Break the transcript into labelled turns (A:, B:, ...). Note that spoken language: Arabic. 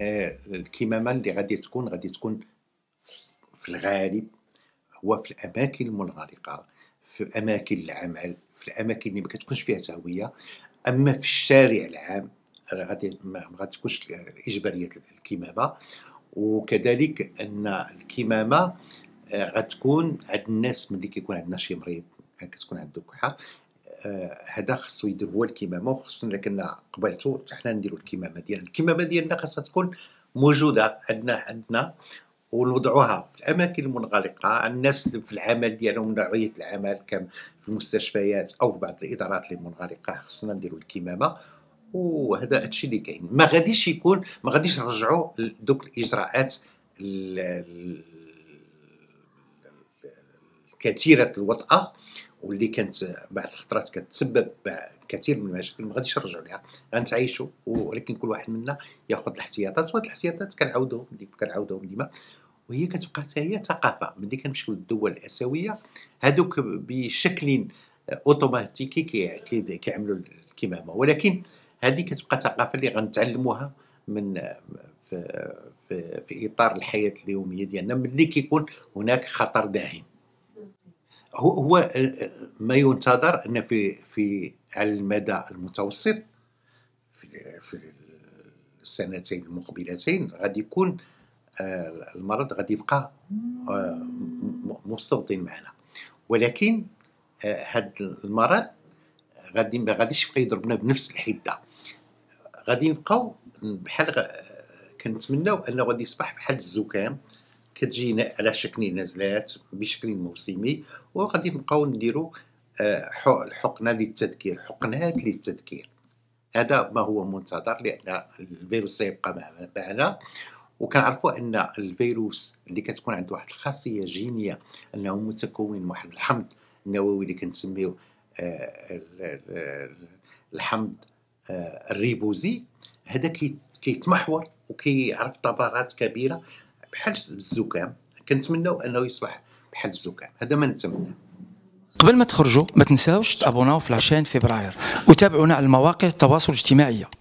A: الكمامه آه، اللي غادي تكون غادي تكون في الغالب هو في الاماكن المنغلقه في اماكن العمل في الاماكن اللي ما كتكونش فيها تهويه اما في الشارع العام غادي ما غاتكونش اجباريه الكمامه وكذلك ان الكمامه آه، غتكون عند الناس ملي كيكون عندنا شي مريض كتكون عنده كحه هذا خصو يدير هو الكمامه وخصنا لكن قبلتو حنا نديرو الكمامه ديالنا الكمامه ديالنا خاصها تكون موجوده عندنا عندنا ونوضعوها في الاماكن المنغلقه الناس اللي في العمل ديالهم نوعيه العمل كم في المستشفيات او في بعض الادارات اللي منغلقه خصنا نديرو الكمامه وهذا هادشي اللي كاين ما غاديش يكون ما غاديش نرجعوا لدوك الاجراءات كثيره الوطأه واللي كانت بعض الخطرات كتسبب كثير من المشاكل ما غاديش نرجعوا ليها غنتعايشوا ولكن كل واحد منا ياخذ الاحتياطات وهاد الاحتياطات كنعاودوهم كنعاودوهم ديما وهي كتبقى حتى هي ثقافه ملي كنمشيو للدول الاسيويه هادوك بشكل اوتوماتيكي كيعملوا الكمامه ولكن هذه كتبقى ثقافه اللي غنتعلموها من في, في, في اطار الحياه اليوميه ديالنا ملي كيكون هناك خطر داهم هو هو آه، آه، ما ينتظر ان في في على المدى المتوسط في السنتين المقبلتين غادي يكون آه، المرض غادي يبقى مستوطن معنا ولكن هذا المرض غادي ما غاديش يبقى يضربنا بنفس الحده غادي نبقاو بحال كنتمناو انه غادي يصبح بحال الزكام كتجي على شكل نزلات بشكل موسمي وغادي نبقاو نديرو الحقنه آه، للتذكير حقنات للتذكير هذا ما هو منتظر لان الفيروس سيبقى معنا وكنعرفوا ان الفيروس اللي كتكون عنده واحد الخاصيه جينيه انه متكون من واحد الحمض النووي اللي كنسميوه آه، الحمض آه، الريبوزي هذا كيتمحور وكيعرف طبرات كبيره بحال الزكام كنتمنوا انه يصبح بحال الزكام هذا ما نتمنى قبل ما تخرجوا ما تنساوش تابوناو في لاشين فبراير وتابعونا على المواقع التواصل الاجتماعي